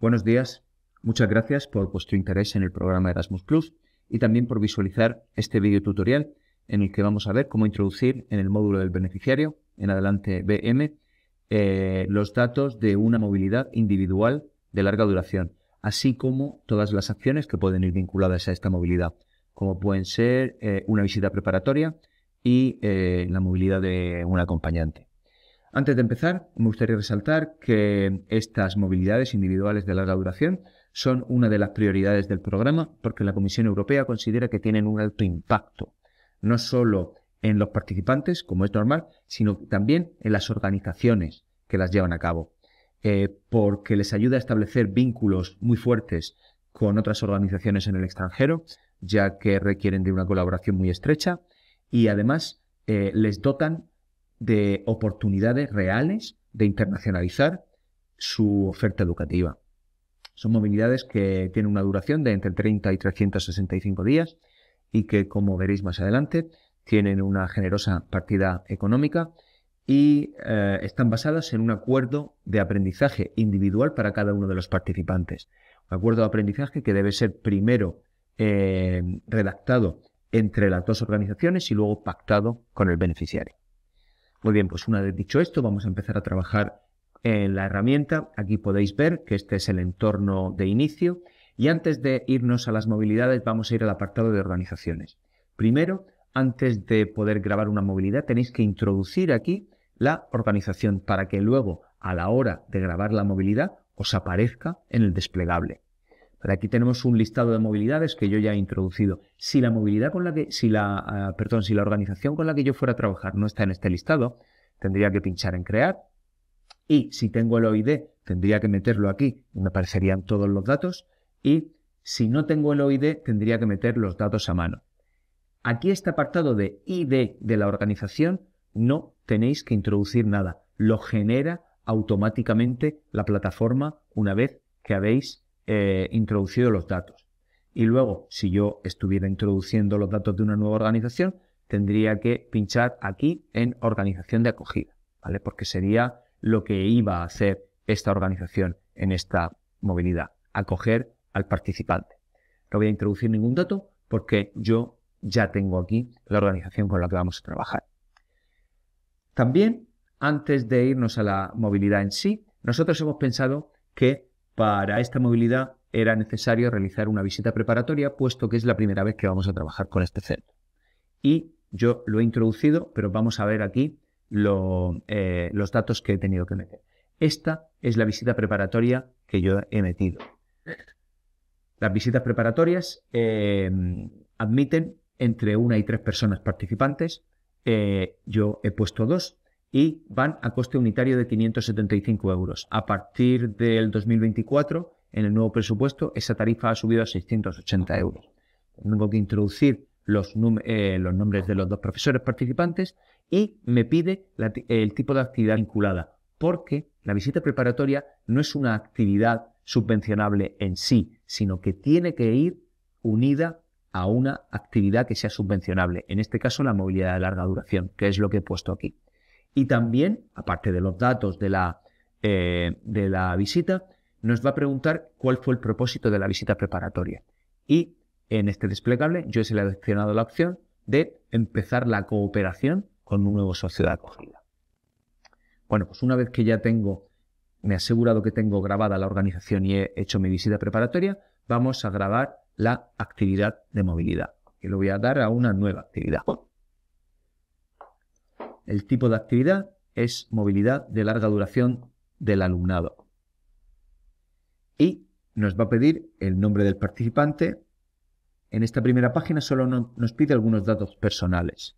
Buenos días, muchas gracias por vuestro interés en el programa Erasmus Plus y también por visualizar este video tutorial en el que vamos a ver cómo introducir en el módulo del beneficiario, en adelante BM, eh, los datos de una movilidad individual de larga duración, así como todas las acciones que pueden ir vinculadas a esta movilidad, como pueden ser eh, una visita preparatoria y eh, la movilidad de un acompañante. Antes de empezar, me gustaría resaltar que estas movilidades individuales de larga duración son una de las prioridades del programa porque la Comisión Europea considera que tienen un alto impacto, no solo en los participantes, como es normal, sino también en las organizaciones que las llevan a cabo, eh, porque les ayuda a establecer vínculos muy fuertes con otras organizaciones en el extranjero, ya que requieren de una colaboración muy estrecha y además eh, les dotan de oportunidades reales de internacionalizar su oferta educativa. Son movilidades que tienen una duración de entre 30 y 365 días y que, como veréis más adelante, tienen una generosa partida económica y eh, están basadas en un acuerdo de aprendizaje individual para cada uno de los participantes. Un acuerdo de aprendizaje que debe ser primero eh, redactado entre las dos organizaciones y luego pactado con el beneficiario. Muy bien, pues una vez dicho esto, vamos a empezar a trabajar en la herramienta. Aquí podéis ver que este es el entorno de inicio. Y antes de irnos a las movilidades, vamos a ir al apartado de organizaciones. Primero, antes de poder grabar una movilidad, tenéis que introducir aquí la organización para que luego, a la hora de grabar la movilidad, os aparezca en el desplegable aquí tenemos un listado de movilidades que yo ya he introducido. Si la movilidad con la que, si la, ah, perdón, si la organización con la que yo fuera a trabajar no está en este listado, tendría que pinchar en crear. Y si tengo el OID, tendría que meterlo aquí y me aparecerían todos los datos. Y si no tengo el OID, tendría que meter los datos a mano. Aquí este apartado de ID de la organización no tenéis que introducir nada. Lo genera automáticamente la plataforma una vez que habéis eh, introducido los datos. Y luego, si yo estuviera introduciendo los datos de una nueva organización, tendría que pinchar aquí en organización de acogida, ¿vale? Porque sería lo que iba a hacer esta organización en esta movilidad, acoger al participante. No voy a introducir ningún dato porque yo ya tengo aquí la organización con la que vamos a trabajar. También, antes de irnos a la movilidad en sí, nosotros hemos pensado que para esta movilidad era necesario realizar una visita preparatoria, puesto que es la primera vez que vamos a trabajar con este centro. Y yo lo he introducido, pero vamos a ver aquí eh, los datos que he tenido que meter. Esta es la visita preparatoria que yo he metido. Las visitas preparatorias eh, admiten entre una y tres personas participantes. Eh, yo he puesto dos y van a coste unitario de 575 euros. A partir del 2024, en el nuevo presupuesto, esa tarifa ha subido a 680 euros. Tengo que introducir eh, los, nombres de los dos profesores participantes y me pide el tipo de actividad vinculada, porque la visita preparatoria no es una actividad subvencionable en sí, sino que tiene que ir unida a una actividad que sea subvencionable, en este caso la movilidad de larga duración, que es lo que he puesto aquí. Y también, aparte de los datos de la, eh, de la visita, nos va a preguntar cuál fue el propósito de la visita preparatoria. Y en este desplegable yo he seleccionado la opción de empezar la cooperación con un nuevo socio de acogida. Bueno, pues una vez que ya tengo, me he asegurado que tengo grabada la organización y he hecho mi visita preparatoria, vamos a grabar la actividad de movilidad. Y lo voy a dar a una nueva actividad. El tipo de actividad es movilidad de larga duración del alumnado. Y nos va a pedir el nombre del participante. En esta primera página solo nos pide algunos datos personales.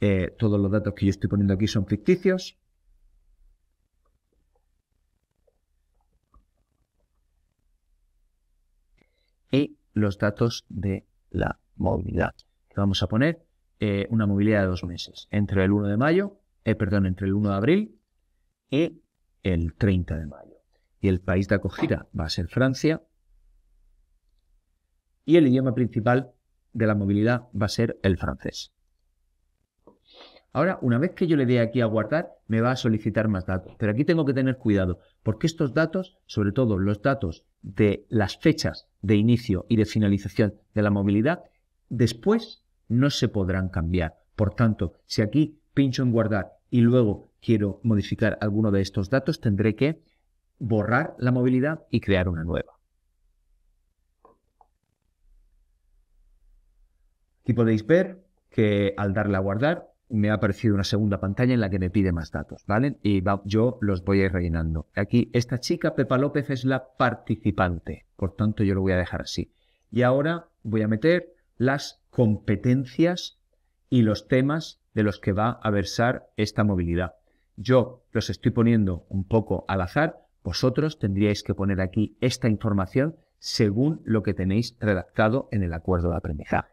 Eh, todos los datos que yo estoy poniendo aquí son ficticios. Y los datos de la movilidad vamos a poner eh, una movilidad de dos meses, entre el 1 de mayo, eh, perdón, entre el 1 de abril y el 30 de mayo. Y el país de acogida va a ser Francia. Y el idioma principal de la movilidad va a ser el francés. Ahora, una vez que yo le dé aquí a guardar, me va a solicitar más datos. Pero aquí tengo que tener cuidado, porque estos datos, sobre todo los datos de las fechas de inicio y de finalización de la movilidad, después no se podrán cambiar. Por tanto, si aquí pincho en guardar y luego quiero modificar alguno de estos datos, tendré que borrar la movilidad y crear una nueva. Aquí podéis ver que al darle a guardar me ha aparecido una segunda pantalla en la que me pide más datos, ¿vale? Y yo los voy a ir rellenando. Aquí, esta chica, Pepa López, es la participante. Por tanto, yo lo voy a dejar así. Y ahora voy a meter las competencias y los temas de los que va a versar esta movilidad. Yo los estoy poniendo un poco al azar, vosotros tendríais que poner aquí esta información según lo que tenéis redactado en el acuerdo de aprendizaje.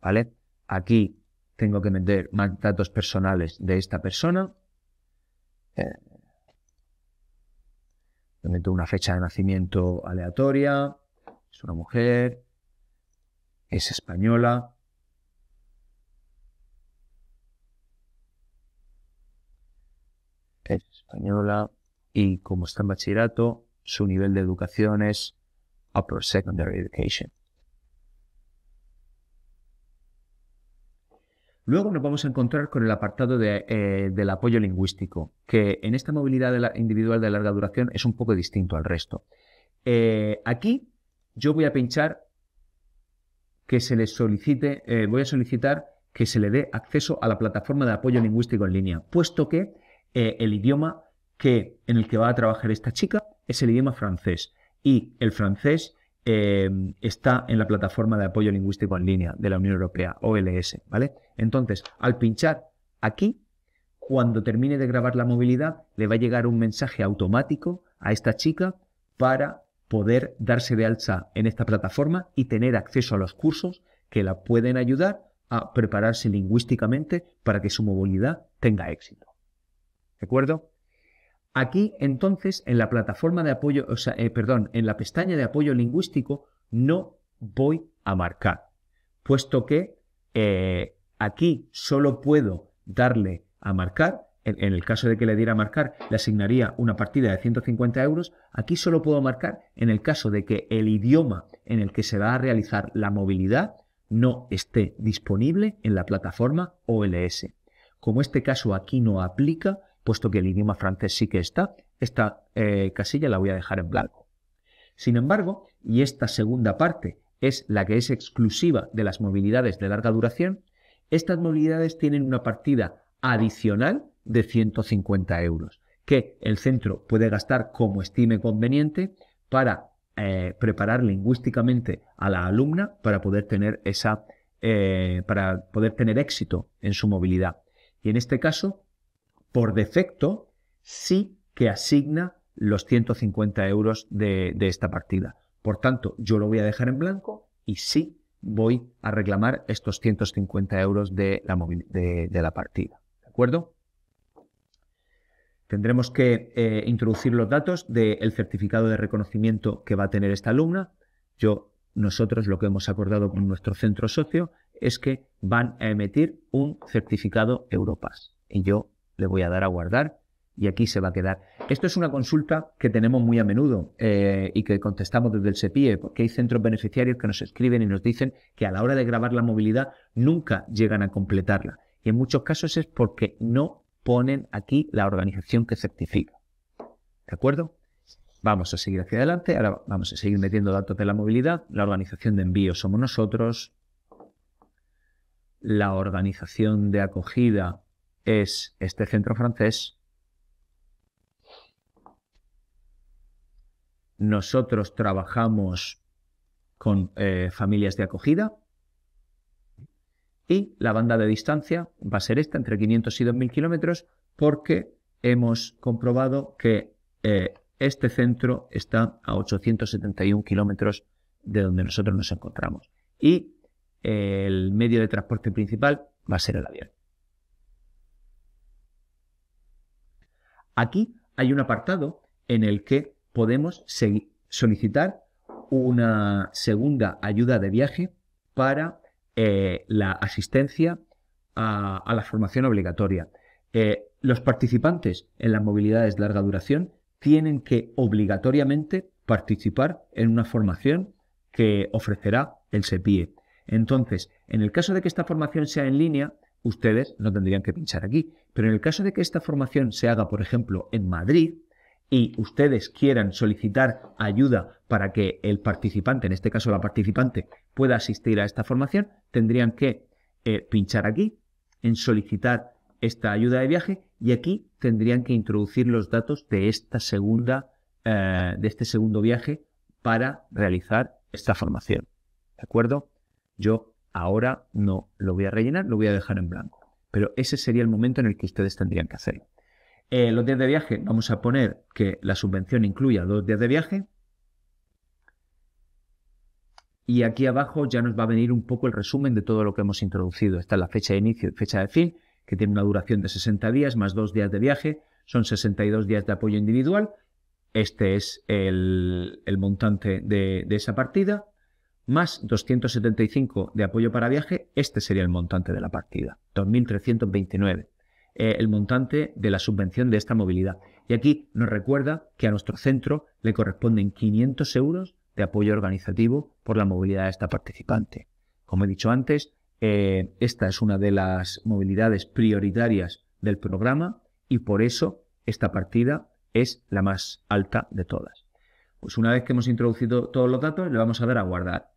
¿Vale? Aquí tengo que meter más datos personales de esta persona. Eh, meto una fecha de nacimiento aleatoria. Es una mujer es española. Es española y como está en bachillerato, su nivel de educación es Upper Secondary Education. Luego nos vamos a encontrar con el apartado eh, del apoyo lingüístico, que en esta movilidad individual de larga duración es un poco distinto al resto. Eh, aquí yo voy a pinchar que se le solicite, eh, voy a solicitar que se le dé acceso a la plataforma de apoyo lingüístico en línea, puesto que eh, el idioma que, en el que va a trabajar esta chica es el idioma francés y el francés eh, está en la plataforma de apoyo lingüístico en línea de la Unión Europea, OLS, ¿vale? Entonces, al pinchar aquí, cuando termine de grabar la movilidad, le va a llegar un mensaje automático a esta chica para poder darse de alza en esta plataforma y tener acceso a los cursos que la pueden ayudar a prepararse lingüísticamente para que su movilidad tenga éxito. ¿De acuerdo? Aquí entonces en la plataforma de apoyo, eh, en la pestaña de apoyo lingüístico no voy a marcar, puesto que eh, aquí solo puedo darle a marcar en, el caso de que le diera a marcar, le asignaría una partida de 150 euros. Aquí solo puedo marcar en el caso de que el idioma en el que se va a realizar la movilidad no esté disponible en la plataforma OLS. Como este caso aquí no aplica, puesto que el idioma francés sí que está, esta eh, casilla la voy a dejar en blanco. Sin embargo, y esta segunda parte es la que es exclusiva de las movilidades de larga duración, estas movilidades tienen una partida adicional de 150 euros, que el centro puede gastar como estime conveniente para eh, preparar lingüísticamente a la alumna para poder tener esa eh, para poder tener éxito en su movilidad. Y en este caso, por defecto, sí que asigna los 150 euros de, esta partida. Por tanto, yo lo voy a dejar en blanco y sí voy a reclamar estos 150 euros de la, de, de la partida. ¿De acuerdo? Tendremos que eh, introducir los datos del certificado de reconocimiento que va a tener esta alumna. Yo, nosotros lo que hemos acordado con nuestro centro socio es que van a emitir un certificado Europass. Y yo le voy a dar a guardar y aquí se va a quedar. Esto es una consulta que tenemos muy a menudo eh, y que contestamos desde el SEPIE, porque hay centros beneficiarios que nos escriben y nos dicen que a la hora de grabar la movilidad nunca llegan a completarla. Y en muchos casos es porque no ponen aquí la organización que certifica. ¿De acuerdo? Vamos a seguir hacia adelante. Ahora vamos a seguir metiendo datos de la movilidad. La organización de envío somos nosotros. La organización de acogida es este centro francés. Nosotros trabajamos con eh, familias de acogida y la banda de distancia va a ser esta, entre 500 y 2.000 kilómetros, porque hemos comprobado que eh, este centro está a 871 kilómetros de donde nosotros nos encontramos. Y eh, el medio de transporte principal va a ser el avión. Aquí hay un apartado en el que podemos solicitar una segunda ayuda de viaje para eh, la asistencia a, la formación obligatoria. Eh, los participantes en las movilidades de larga duración tienen que obligatoriamente participar en una formación que ofrecerá el SEPIE. E. Entonces, en el caso de que esta formación sea en línea, ustedes no tendrían que pinchar aquí. Pero en el caso de que esta formación se haga, por ejemplo, en Madrid, y ustedes quieran solicitar ayuda para que el participante, en este caso la participante, pueda asistir a esta formación, tendrían que eh, pinchar aquí en solicitar esta ayuda de viaje y aquí tendrían que introducir los datos de esta segunda eh, de este segundo viaje para realizar esta formación. ¿De acuerdo? Yo ahora no lo voy a rellenar, lo voy a dejar en blanco. Pero ese sería el momento en el que ustedes tendrían que hacerlo. Eh, los días de viaje, vamos a poner que la subvención incluya dos días de viaje. Y aquí abajo ya nos va a venir un poco el resumen de todo lo que hemos introducido. Está la fecha de inicio y fecha de fin, que tiene una duración de 60 días más dos días de viaje, son 62 días de apoyo individual. Este es el, montante de, esa partida, más 275 de apoyo para viaje, este sería el montante de la partida, 2.329, eh, el montante de la subvención de esta movilidad. Y aquí nos recuerda que a nuestro centro le corresponden 500 euros de apoyo organizativo por la movilidad de esta participante. Como he dicho antes, eh, esta es una de las movilidades prioritarias del programa y por eso esta partida es la más alta de todas. Pues una vez que hemos introducido todos los datos, le vamos a dar a guardar.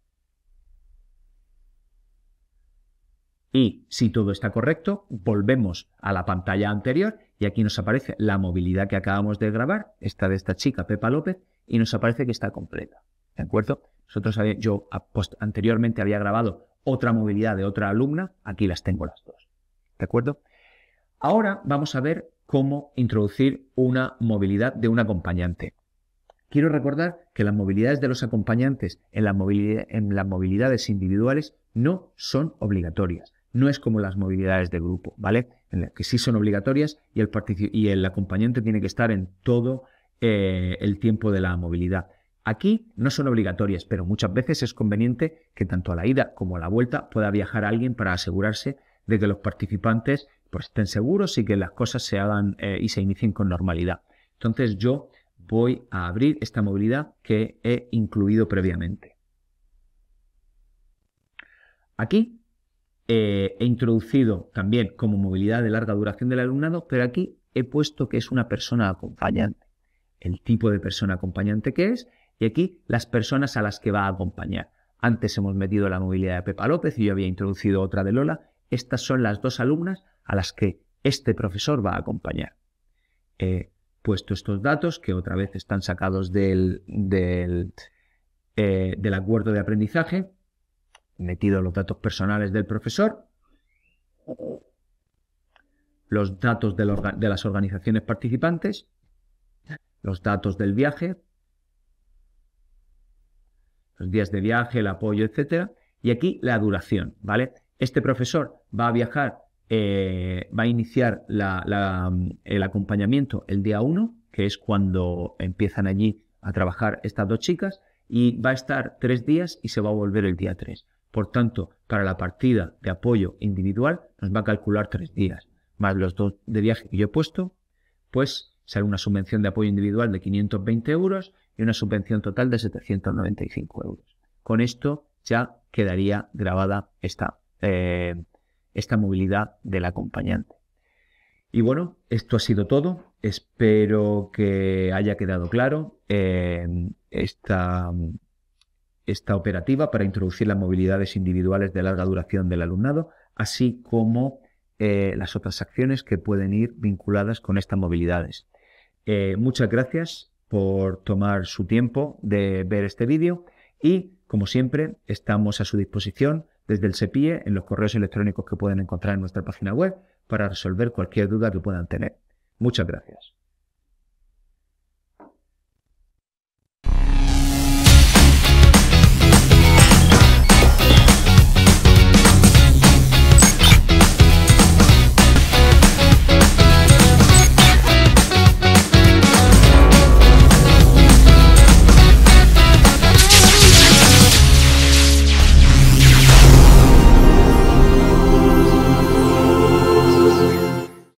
Y si todo está correcto, volvemos a la pantalla anterior y aquí nos aparece la movilidad que acabamos de grabar, esta de esta chica, Pepa López, y nos aparece que está completa. ¿De acuerdo? yo anteriormente había grabado otra movilidad de otra alumna, aquí las tengo las dos. ¿De acuerdo? Ahora vamos a ver cómo introducir una movilidad de un acompañante. Quiero recordar que las movilidades de los acompañantes en, las movilidades individuales no son obligatorias. No es como las movilidades de grupo, ¿vale? En las que sí son obligatorias y el, acompañante tiene que estar en todo eh, el tiempo de la movilidad. Aquí no son obligatorias, pero muchas veces es conveniente que tanto a la ida como a la vuelta pueda viajar alguien para asegurarse de que los participantes pues, estén seguros y que las cosas se hagan eh, y se inicien con normalidad. Entonces yo voy a abrir esta movilidad que he incluido previamente. Aquí eh, he introducido también como movilidad de larga duración del alumnado, pero aquí he puesto que es una persona acompañante. El tipo de persona acompañante que es y aquí las personas a las que va a acompañar. Antes hemos metido la movilidad de Pepa López y yo había introducido otra de Lola. Estas son las dos alumnas a las que este profesor va a acompañar. He puesto estos datos, que otra vez están sacados del, del, eh, del acuerdo de aprendizaje, metido los datos personales del profesor, los datos de, las organizaciones participantes, los datos del viaje, los días de viaje, el apoyo, etcétera. Y aquí la duración, ¿vale? Este profesor va a viajar, eh, va a iniciar el acompañamiento el día 1, que es cuando empiezan allí a trabajar estas dos chicas, y va a estar tres días y se va a volver el día 3. Por tanto, para la partida de apoyo individual nos va a calcular tres días, más los dos de viaje que yo he puesto, pues sale una subvención de apoyo individual de 520 euros y una subvención total de 795 euros. Con esto ya quedaría grabada esta, eh, esta movilidad del acompañante. Y bueno, esto ha sido todo. Espero que haya quedado claro eh, esta, esta operativa para introducir las movilidades individuales de larga duración del alumnado, así como eh, las otras acciones que pueden ir vinculadas con estas movilidades. muchas gracias por tomar su tiempo de ver este vídeo y, como siempre, estamos a su disposición desde el SEPIE en los correos electrónicos que pueden encontrar en nuestra página web para resolver cualquier duda que puedan tener. Muchas gracias.